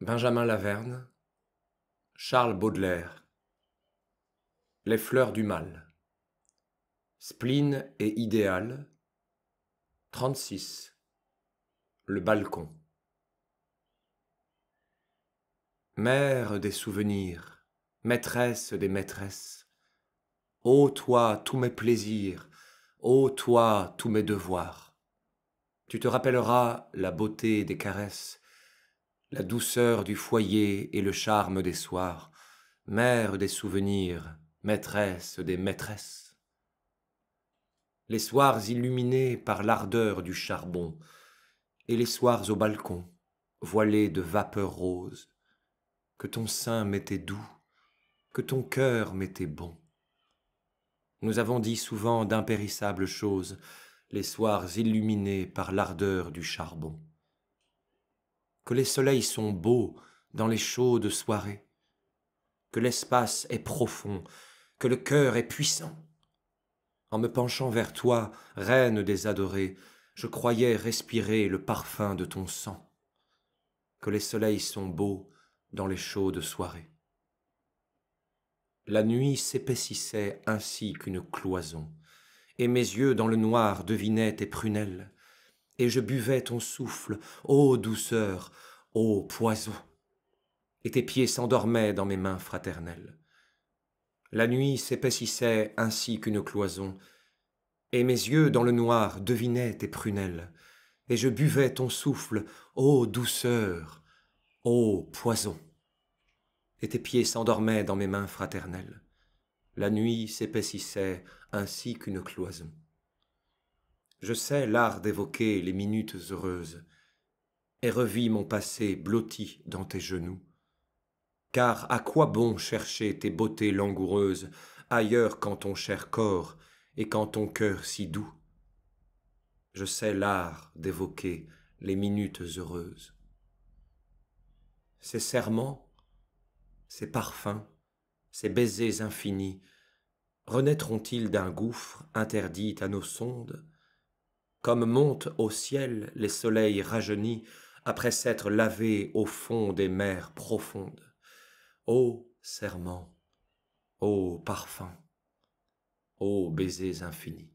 Benjamin Laverne, Charles Baudelaire, Les fleurs du mal, Spleen et idéal, 36, Le balcon. Mère des souvenirs, maîtresse des maîtresses, ô toi tous mes plaisirs, ô toi tous mes devoirs, tu te rappelleras la beauté des caresses, la douceur du foyer et le charme des soirs, mère des souvenirs, maîtresse des maîtresses. Les soirs illuminés par l'ardeur du charbon, et les soirs au balcon, voilés de vapeurs roses, que ton sein m'était doux, que ton cœur m'était bon. Nous avons dit souvent d'impérissables choses, les soirs illuminés par l'ardeur du charbon que les soleils sont beaux dans les chaudes soirées, que l'espace est profond, que le cœur est puissant. En me penchant vers toi, reine des adorés, je croyais respirer le parfum de ton sang, que les soleils sont beaux dans les chaudes soirées. La nuit s'épaississait ainsi qu'une cloison, et mes yeux dans le noir devinaient tes prunelles, et je buvais ton souffle, ô douceur, ô poison, et tes pieds s'endormaient dans mes mains fraternelles. La nuit s'épaississait ainsi qu'une cloison, et mes yeux dans le noir devinaient tes prunelles, et je buvais ton souffle, ô douceur, ô poison. Et tes pieds s'endormaient dans mes mains fraternelles. La nuit s'épaississait ainsi qu'une cloison. Je sais l'art d'évoquer les minutes heureuses, et revis mon passé blotti dans tes genoux. Car à quoi bon chercher tes beautés langoureuses ailleurs qu'en ton cher corps et qu'en ton cœur si doux Je sais l'art d'évoquer les minutes heureuses. Ces serments, ces parfums, ces baisers infinis, renaîtront-ils d'un gouffre interdit à nos sondes comme montent au ciel les soleils rajeunis après s'être lavés au fond des mers profondes. Ô serment, ô parfum, ô baisers infinis.